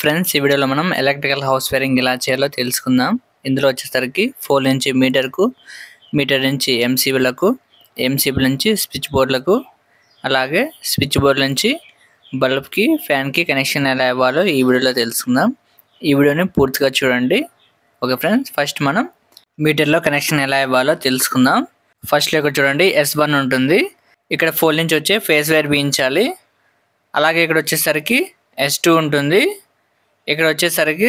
friends ఈ వీడియోలో మనం ఎలక్ట్రికల్ హౌస్ వైరింగ్ ఎలా చేయాలో తెలుసుకుందాం ఇందులో వచ్చేసరికి ఫోర్ నుంచి మీటర్కు మీటర్ నుంచి ఎంసీబీలకు ఎంసీబీ నుంచి స్విచ్ బోర్డులకు అలాగే స్విచ్ బోర్డు నుంచి బల్బ్కి ఫ్యాన్కి కనెక్షన్ ఎలా ఇవ్వాలో ఈ వీడియోలో తెలుసుకుందాం ఈ వీడియోని పూర్తిగా చూడండి ఓకే ఫ్రెండ్స్ ఫస్ట్ మనం మీటర్లో కనెక్షన్ ఎలా ఇవ్వాలో తెలుసుకుందాం ఫస్ట్లో ఇక్కడ చూడండి ఎస్ వన్ ఉంటుంది ఇక్కడ ఫోర్ నుంచి వచ్చే ఫేస్ వైర్ బీయించాలి అలాగే ఇక్కడ వచ్చేసరికి ఎస్ టూ ఉంటుంది ఇక్కడ వచ్చేసరికి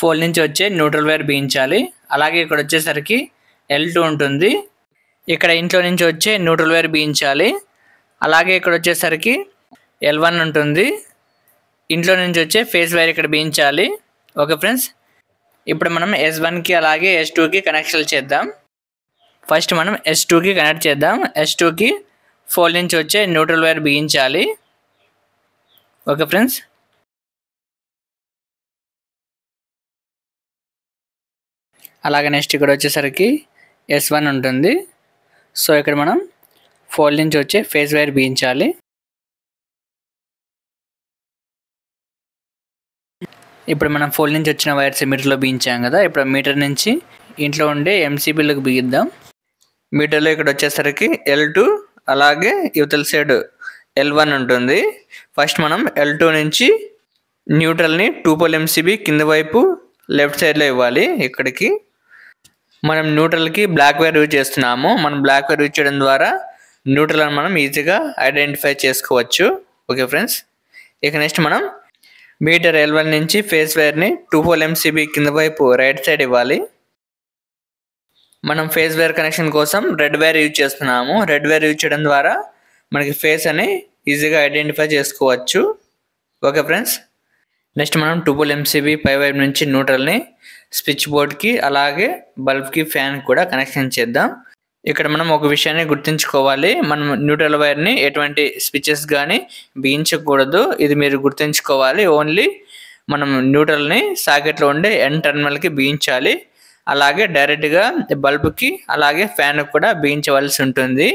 ఫోల్ నుంచి వచ్చే న్యూట్రల్ వైర్ బీయించాలి అలాగే ఇక్కడ వచ్చేసరికి ఎల్ టూ ఉంటుంది ఇక్కడ ఇంట్లో నుంచి వచ్చే న్యూట్రల్ వైర్ బీయించాలి అలాగే ఇక్కడ వచ్చేసరికి ఎల్ వన్ ఉంటుంది ఇంట్లో నుంచి వచ్చే ఫేస్ వైర్ ఇక్కడ బీయించాలి ఓకే ఫ్రెండ్స్ ఇప్పుడు మనం ఎస్ వన్కి అలాగే ఎస్ టూకి కనెక్షన్ చేద్దాం ఫస్ట్ మనం ఎస్ టూకి కనెక్ట్ చేద్దాం ఎస్ టూకి ఫోర్ నుంచి వచ్చే న్యూట్రల్ వైర్ బీయించాలి ఓకే ఫ్రెండ్స్ అలాగే నెక్స్ట్ ఇక్కడ వచ్చేసరికి ఎస్ వన్ ఉంటుంది సో ఇక్కడ మనం ఫోల్డ్ నుంచి వచ్చి ఫేస్ వైర్ బీయించాలి ఇప్పుడు మనం ఫోల్డ్ నుంచి వచ్చిన వైర్స్ మీటర్లో బిగించాం కదా ఇప్పుడు మీటర్ నుంచి ఇంట్లో ఉండే ఎంసీబీలకు బిగిద్దాం మీటర్లో ఇక్కడ వచ్చేసరికి ఎల్ టూ అలాగే యువతల సైడ్ ఎల్ వన్ ఉంటుంది ఫస్ట్ మనం ఎల్ టూ నుంచి న్యూట్రల్ని టూ పోల్ ఎంసీబీ కింద వైపు లెఫ్ట్ సైడ్లో ఇవ్వాలి ఇక్కడికి మనం న్యూట్రల్కి బ్లాక్ వేర్ యూజ్ చేస్తున్నాము మనం బ్లాక్ వేర్ యూజ్ చేయడం ద్వారా న్యూట్రల్ని మనం ఈజీగా ఐడెంటిఫై చేసుకోవచ్చు ఓకే ఫ్రెండ్స్ ఇక నెక్స్ట్ మనం మీటర్ ఎల్వల్ నుంచి ఫేస్ వేర్ని టూ ఫోల్ ఎంసీబీ కింద వైపు రైట్ సైడ్ ఇవ్వాలి మనం ఫేస్ వేర్ కనెక్షన్ కోసం రెడ్ వేర్ యూజ్ చేస్తున్నాము రెడ్ వేర్ యూజ్ చేయడం ద్వారా మనకి ఫేస్ అని ఈజీగా ఐడెంటిఫై చేసుకోవచ్చు ఓకే ఫ్రెండ్స్ నెక్స్ట్ మనం టూ ఫోల్ ఎంసీబీ పై వైపు నుంచి న్యూట్రల్ని స్విచ్ బోర్డ్కి అలాగే బల్బ్కి ఫ్యాన్ కూడా కనెక్షన్ చేద్దాం ఇక్కడ మనం ఒక విషయాన్ని గుర్తుంచుకోవాలి మనం న్యూట్రల్ వైర్ని ఎటువంటి స్విచెస్ కానీ బిగించకూడదు ఇది మీరు గుర్తుంచుకోవాలి ఓన్లీ మనం న్యూట్రల్ని సాకెట్లో ఉండే ఎండ్ టర్మినల్కి బిగించాలి అలాగే డైరెక్ట్గా బల్బ్కి అలాగే ఫ్యాన్ కూడా బిగించవలసి ఉంటుంది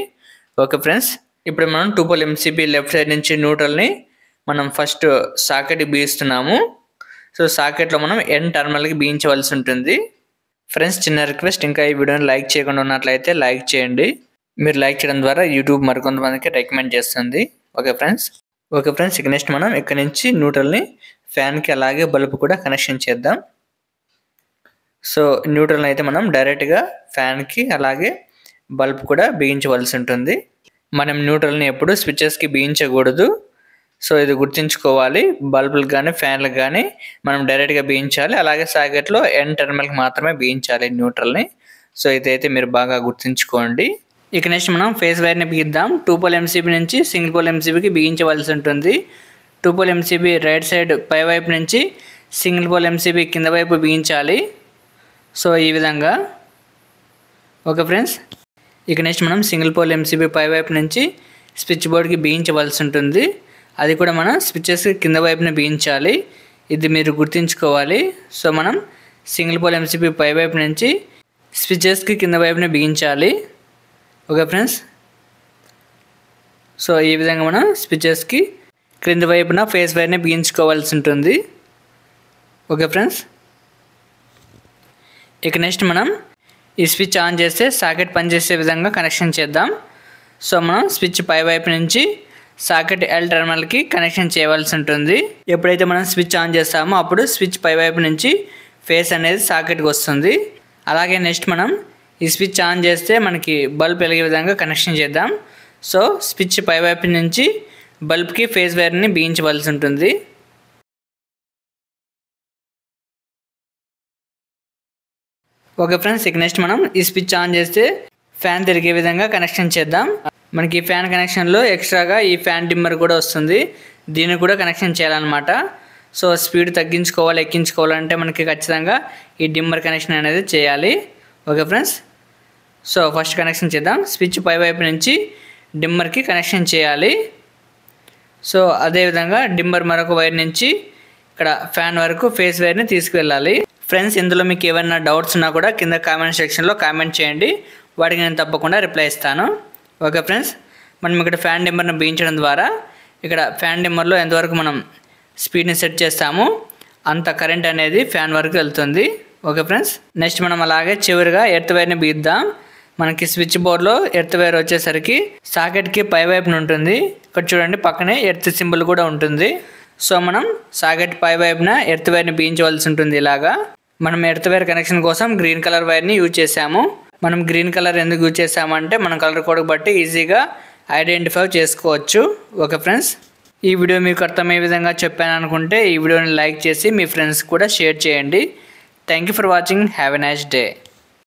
ఓకే ఫ్రెండ్స్ ఇప్పుడు మనం two pole MCB left side నుంచి న్యూట్రల్ని మనం ఫస్ట్ సాకెట్ బిగిస్తున్నాము సో సాకెట్లో మనం ఎన్ టర్మినల్కి బీయించవలసి ఉంటుంది ఫ్రెండ్స్ చిన్న రిక్వెస్ట్ ఇంకా ఈ వీడియోని లైక్ చేయకుండా ఉన్నట్లయితే లైక్ చేయండి మీరు లైక్ చేయడం ద్వారా యూట్యూబ్ మరికొంతమందికి రికమెండ్ చేస్తుంది ఓకే ఫ్రెండ్స్ ఓకే ఫ్రెండ్స్ ఇక నెక్స్ట్ మనం ఇక్కడ నుంచి న్యూట్రల్ని ఫ్యాన్కి అలాగే బల్బు కూడా కనెక్షన్ చేద్దాం సో న్యూట్రల్ని అయితే మనం డైరెక్ట్గా ఫ్యాన్కి అలాగే బల్బ్ కూడా బీయించవలసి ఉంటుంది మనం న్యూట్రల్ని ఎప్పుడు స్విచ్చెస్కి బీయించకూడదు సో ఇది గుర్తుంచుకోవాలి బల్బులకు కానీ ఫ్యాన్లకు కానీ మనం డైరెక్ట్గా బీయించాలి అలాగే సాకెట్లో ఎన్ టెర్మల్కి మాత్రమే బీయించాలి న్యూట్రల్ని సో ఇదైతే మీరు బాగా గుర్తుంచుకోండి ఇక నెక్స్ట్ మనం ఫేస్ వైర్ని బిగిద్దాం టూ పోల్ ఎంసీబీ నుంచి సింగిల్ పోల్ ఎంసీబీకి బిగించవలసి ఉంటుంది two pole MCB right side పై వైపు నుంచి సింగిల్ పోల్ ఎంసీబీ కింద వైపు బిగించాలి సో ఈ విధంగా ఓకే ఫ్రెండ్స్ ఇక నెక్స్ట్ మనం సింగిల్ పోల్ ఎంసీబీ పై వైపు నుంచి స్విచ్ బోర్డ్కి బిగించవలసి ఉంటుంది అది కూడా మనం స్విచ్చెస్ కింద వైపున బిగించాలి ఇది మీరు గుర్తుంచుకోవాలి సో మనం సింగిల్ పోల్ ఎంసీపీ పై వైపు నుంచి స్విచ్చెస్కి కింద వైపున బిగించాలి ఓకే ఫ్రెండ్స్ సో ఈ విధంగా మనం స్విచ్చెస్కి క్రింద వైపున ఫేస్ వైర్ని బిగించుకోవాల్సి ఉంటుంది ఓకే ఫ్రెండ్స్ ఇక నెక్స్ట్ మనం ఈ స్విచ్ ఆన్ చేస్తే సాకెట్ పనిచేసే విధంగా కనెక్షన్ చేద్దాం సో మనం స్విచ్ పై వైపు నుంచి సాకెట్ ఎల్ టెర్మినల్కి కనెక్షన్ చేయవలసి ఉంటుంది ఎప్పుడైతే మనం స్విచ్ ఆన్ చేస్తామో అప్పుడు స్విచ్ పైవైపు నుంచి ఫేస్ అనేది సాకెట్కి వస్తుంది అలాగే నెక్స్ట్ మనం ఈ స్విచ్ ఆన్ చేస్తే మనకి బల్బ్ వెలిగే విధంగా కనెక్షన్ చేద్దాం సో స్విచ్ పైవైపు నుంచి బల్బ్కి ఫేస్ వైర్ని బిగించవలసి ఉంటుంది ఓకే ఫ్రెండ్స్ ఇక నెక్స్ట్ మనం ఈ స్విచ్ ఆన్ చేస్తే ఫ్యాన్ తిరిగే విధంగా కనెక్షన్ చేద్దాం మనకి ఫ్యాన్ కనెక్షన్లో ఎక్స్ట్రాగా ఈ ఫ్యాన్ డిమ్మర్ కూడా వస్తుంది దీన్ని కూడా కనెక్షన్ చేయాలన్నమాట సో స్పీడ్ తగ్గించుకోవాలి ఎక్కించుకోవాలంటే మనకి ఖచ్చితంగా ఈ డిమ్మర్ కనెక్షన్ అనేది చేయాలి okay friends so first connection చేద్దాం స్విచ్ పై వైపు నుంచి డిమ్మర్కి కనెక్షన్ చేయాలి సో అదేవిధంగా డిమ్మర్ మరొక వైర్ నుంచి ఇక్కడ ఫ్యాన్ వరకు ఫేస్ వైర్ని తీసుకువెళ్ళాలి ఫ్రెండ్స్ ఇందులో మీకు ఏమైనా డౌట్స్ ఉన్నా కూడా కింద కామెంట్ సెక్షన్లో కామెంట్ చేయండి వాటికి నేను తప్పకుండా రిప్లై ఇస్తాను ఓకే ఫ్రెండ్స్ మనం ఇక్కడ ఫ్యాన్ నెంబర్ను బిగించడం ద్వారా ఇక్కడ ఫ్యాన్ నెంబర్లో ఎంతవరకు మనం స్పీడ్ని సెట్ చేస్తాము అంత కరెంట్ అనేది ఫ్యాన్ వరకు వెళ్తుంది ఓకే ఫ్రెండ్స్ నెక్స్ట్ మనం అలాగే చివరిగా ఎర్త్ వైర్ని బిగిద్దాం మనకి స్విచ్ బోర్డ్లో ఎర్త్ వైర్ వచ్చేసరికి సాకెట్కి పై వైపున ఉంటుంది ఇక్కడ చూడండి పక్కనే ఎర్త్ సింబల్ కూడా ఉంటుంది సో మనం సాకెట్ పై వైపున ఎర్త్ వైర్ని బిగించవలసి ఉంటుంది ఇలాగా మనం ఎర్త్ వైర్ కనెక్షన్ కోసం గ్రీన్ కలర్ వైర్ని యూజ్ చేసాము మనం గ్రీన్ కలర్ ఎందుకు యూజ్ చేసామంటే మన కలర్ కోడ్ బట్టి ఈజీగా ఐడెంటిఫై చేసుకోవచ్చు ఓకే ఫ్రెండ్స్ ఈ వీడియో మీకు అర్థమయ్యే విధంగా చెప్పాను అనుకుంటే ఈ వీడియోని లైక్ చేసి మీ ఫ్రెండ్స్ కూడా షేర్ చేయండి thank for watching have a nice day